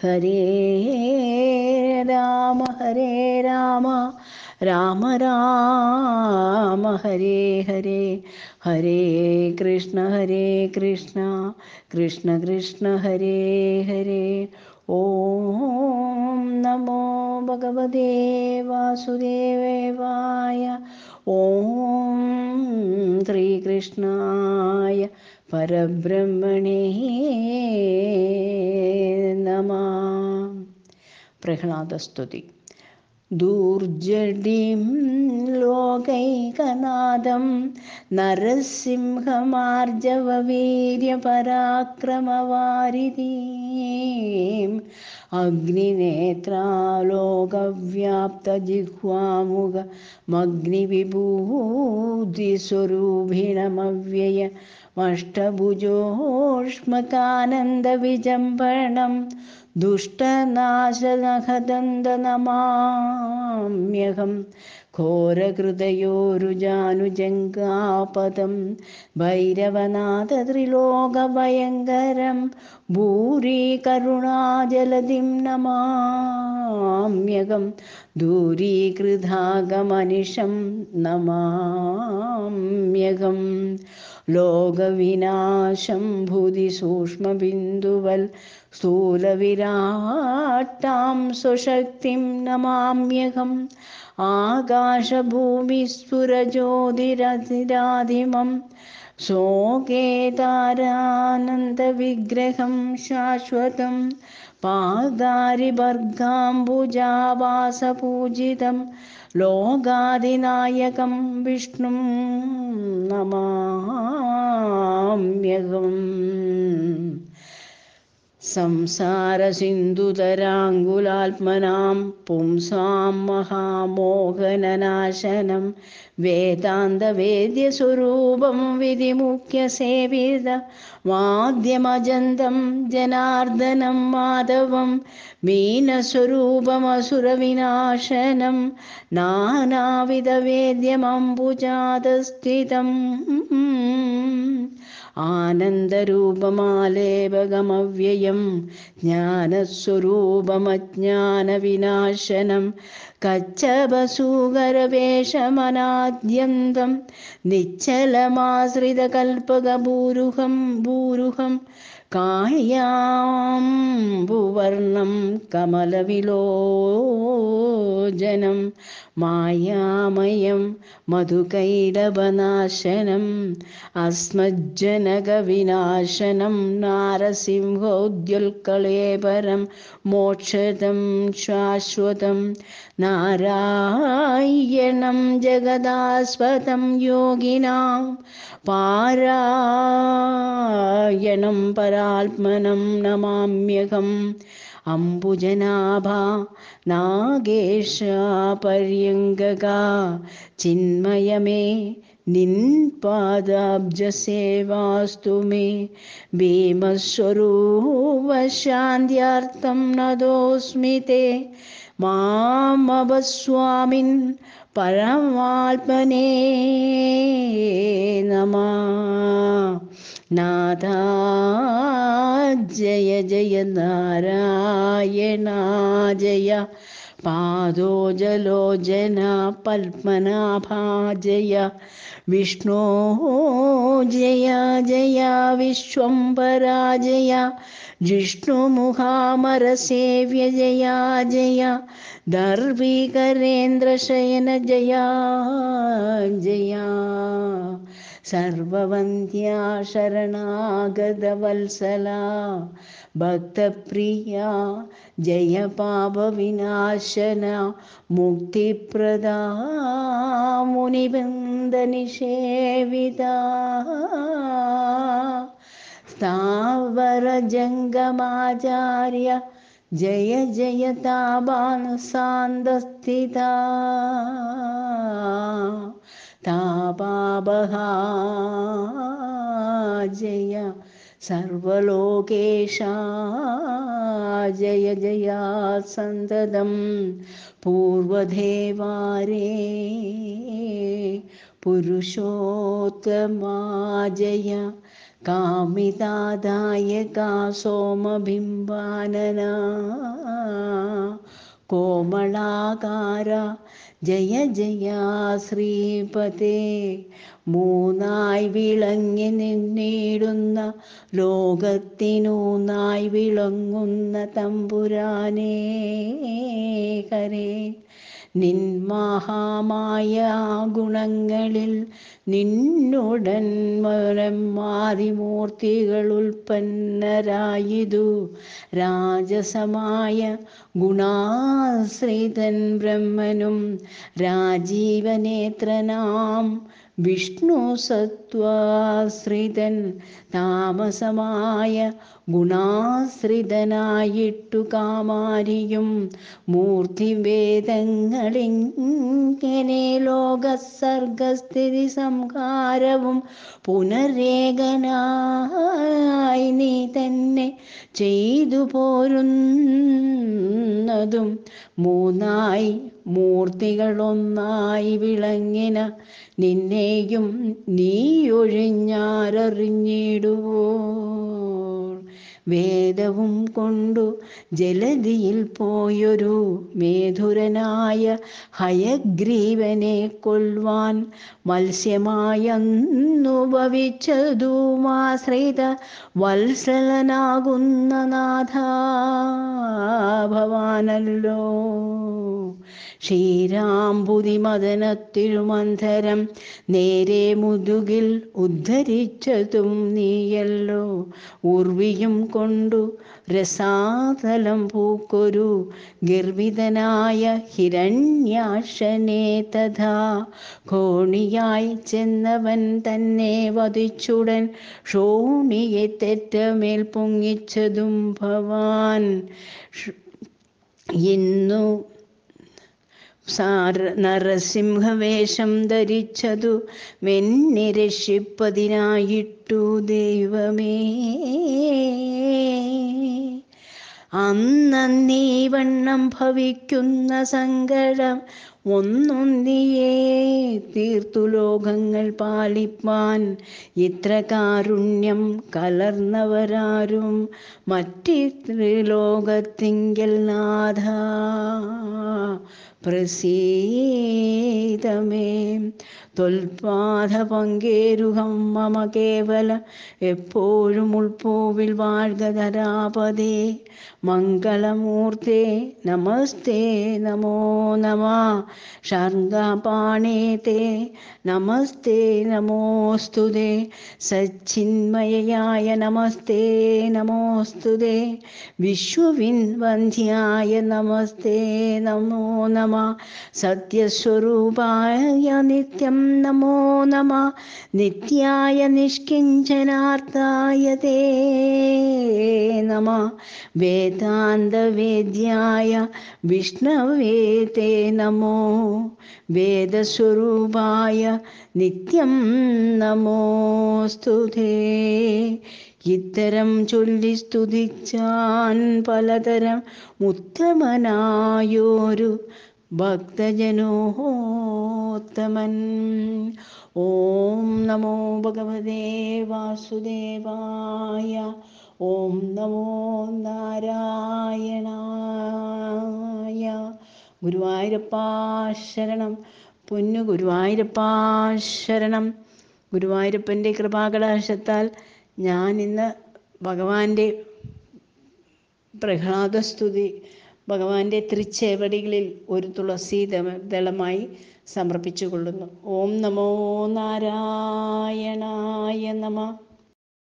ഹരേ രാമ ഹരേ രാമ രാമ രാമ ഹരേ ഹരേ ഹരേ കൃഷ്ണ ഹരേ കൃഷ്ണ കൃഷ്ണ കൃഷ്ണ ഹരേ ഹരേ ഓം നമോ ഭഗവതേ വാസുദേവായ ഓം ശ്രീകൃഷ്ണായ പരബ്രഹ്മണേ നമ പ്രഹ്ലാദസ്തുതി ദൂർജടിം ലോകൈകനാഥം നരസിംഹമാർജവീര്യപരാക്രമവാരിതീം അഗ്നിനേത്രാലോകവ്യാപ്തജിഹ്വാമുഖ മഗ്നിവിഭൂതിസ്വരൂപിണമവ്യയ മഷ്ടഭുജോഷ്മകാനന്ദവിജംഭണം ദുഷ്ടനാശനഹദന്തനമാമ്യഹം ഘോരഹൃദയോരുജാനുജങ്കാപദം ഭൈരവനാഥ ത്രിലോകഭയങ്കരം ഭൂരി കരുണാജലതിം നമാമ്യകം ദൂരീകൃതാഗമനിഷം നമാമ്യകം ലോകവിനാശം ഭൂതി സൂക്ഷ്മബിന്ദുവൽ സ്ഥൂലവിരാട്ടാം സ്വശക്തിം നമാമ്യകം ആകാശഭൂമിസ്ഫുരജ്യോതിരതിരാധിമം ശോകേതാരാനന്ദവിഗ്രഹം ശാശ്വതം പാദാരിവർഗാംബുജാവാസപൂജിതം ലോകാതിനായകം വിഷ്ണും നമാമ്യകം സംസാരസിന്ധുതരാങ്കുലാത്മനാം പുംസാം മഹാമോഹനനാശനം വേദാന്തവേദ്യസ്വരൂപം വിധിമുഖ്യസേവിത വാദ്യമജന്തം ജനാർദ്ദനം മാധവം മീനസ്വരൂപമസുരവിനാശനം നാനാവിധവേദ്യമംബുജാതസ്ഥിതം ആനന്ദരൂപമാലേപകമവ്യയം ജ്ഞാനസ്വരൂപമജ്ഞാനവിനാശനം കച്ചപസൂകരവേഷമനാദ്യന്തം നിശ്ചലമാശ്രിതകൽപകൂരുഹം ഭൂരുഹം കായാംബുവർണം കമലവിലോചനം മായാമയം മധുകൈടഭനാശനം അസ്മജ്ജനകവിനാശനം നാരസിംഹോദ്യുൽക്കളേപരം മോക്ഷതം ശാശ്വതം നാരായണം ജഗദാസ്വതം യോഗിനാം പാരായണം പരാത്മനം നമാമ്യകം അംബുജനാഭ നാഗേഷ പര്യങ്കക ചിന്മയമേ നിൻ പാദാബ്ജ സേവാസ്തു മേ ഭീമസ്വരൂപശാന്തിയാർത്ഥം നദോസ്മി തേ മാമവസ്വാമിൻ പരമാത്മനേ നമ നാഥ ജയ ജയ നാരായണ ജയ പാദോജലോചന പത്മനാഭാജയ വിഷ്ണോ ജയ ജയ വിശ്വംബരാജയ ജിഷ്ണുമുഹാമരസേവ്യ ജയ ജയ ദർവീകരേന്ദ്രശയന ജയ ജയ സർവവന്ധ്യാ ശരണാഗതവത്സലാ ഭക്തപ്രിയ ജയ പാപവിനാശന മുക്തിപ്രദാ മുനിബന്ധ സ്കന്ധനിഷേവിതാ स्थावरजङ्गमाचार्य जय जयताबानुसान्दस्थिता तापाबहा जय सर्वलोकेशा जय जया सन्ददं पूर्वधेवारे പുരുഷോത്തമാജയ കാമിതാദായക സോമബിംബാനന കോമളാകാര ജയ ജയ ശ്രീപതേ മൂന്നായി വിളങ്ങി നിന്നിടുന്ന ലോകത്തിനൂന്നായി വിളങ്ങുന്ന തമ്പുരാനേ കരേ നിൻ മഹാമായ ഗുണങ്ങളിൽ നിന്നുടൻ മരം മൂർത്തികൾ ഉൽപ്പന്നരായിതു രാജസമായ ഗുണാശ്രിതൻ ബ്രഹ്മനും രാജീവനേത്രനാം വിഷ്ണു സത്വാശ്രിതൻ താമസമായ ഗുണാശ്രിതനായിട്ടു കാമാരിയും മൂർത്തിവേദങ്ങളിങ്ങനെ ലോകസർഗസ്ഥിതി സംഹാരവും പുനരേഖനായി നീ തന്നെ ചെയ്തു പോരുന്നതും മൂന്നായി മൂർത്തികളൊന്നായി വിളങ്ങിന നിന്നെയും നീ ഒഴിഞ്ഞാരറിഞ്ഞിടുവോ വേദവും കൊണ്ടു ജലതിയിൽ പോയൊരു മേധുരനായ ഹയഗ്രീവനെ കൊൽവാൻ മത്സ്യമായന്നു ഭവിച്ചതുമാശ്രിത വത്സലനാകുന്ന നാഥ ഭവാനല്ലോ ശ്രീരാംബുതി മദനത്തിരുമന്ധരം നേരെ മുതുകിൽ ഉദ്ധരിച്ചതും നീയല്ലോ ഉർവിയും കൊണ്ടു രസാതലം പൂക്കൊരു ഗർഭിതനായ ഹിരണ്യാക്ഷനെ തഥാ കോണിയായി ചെന്നവൻ തന്നെ വധിച്ചുടൻ ഷോണിയെ തെറ്റമേൽ പൊങ്ങിച്ചതും ഭവാൻ ഇന്നു നരസിംഹവേഷം ധരിച്ചതു മെന്നെ രക്ഷിപ്പതിനായിട്ടു ദൈവമേ അന്നീ വണ്ണം ഭവിക്കുന്ന സങ്കടം ഒന്നൊന്നിയേ തീർത്തു ലോകങ്ങൾ പാലിപ്പാൻ ഇത്ര കാരുണ്യം കലർന്നവരാരും മറ്റിത്ര ലോകത്തിങ്കൽ നാഥ പ്രസീതമേ തൊൽപാദപങ്കേരുഹം മമ കേവല എപ്പോഴും ഉൾപ്പൂവിൽ വാഴ്കധരാപതേ മംഗളമൂർത്തേ നമസ്തേ നമോ നമ ഷർഗാപാണേ നമസ്തേ നമോസ്തുതേ സച്ചിന്മയയായ നമസ്തേ നമോസ്തുതേ വിശ്വവിൻവന്ധ്യായ നമസ്തേ നമോ നമ സത്യസ്വരൂപായ നിത്യം നമോ നമ നിത്യായ നിഷ്കിഞ്ചനാർത്ഥായ തേ നമ വേദാന്തവേദ്യായ വിഷ്ണവേ തേ നമോ വേദസ്വരൂപായ നിത്യം നമോ സ്തുതേ ഇത്തരം ചൊല്ലി സ്തുതിച്ചാൻ പലതരം ഉത്തമനായോരു ഭക്തജനോത്തമൻ ഓം നമോ ഭഗവതേ വാസുദേവായ ഓം നമോ നാരായണായ ഗുരുവായൂരപ്പാശരണം ശരണം പൊന്നു ഗുരുവായൂരപ്പാ ഗുരുവായൂരപ്പൻ്റെ കൃപാകടാശത്താൽ ഞാൻ ഇന്ന് ഭഗവാന്റെ പ്രഹ്ലാദസ്തുതി ഭഗവാന്റെ തൃച്ചേവടികളിൽ ഒരു തുളസി ദളമായി സമർപ്പിച്ചു കൊള്ളുന്നു ഓം നമോ നാരായണായ നമ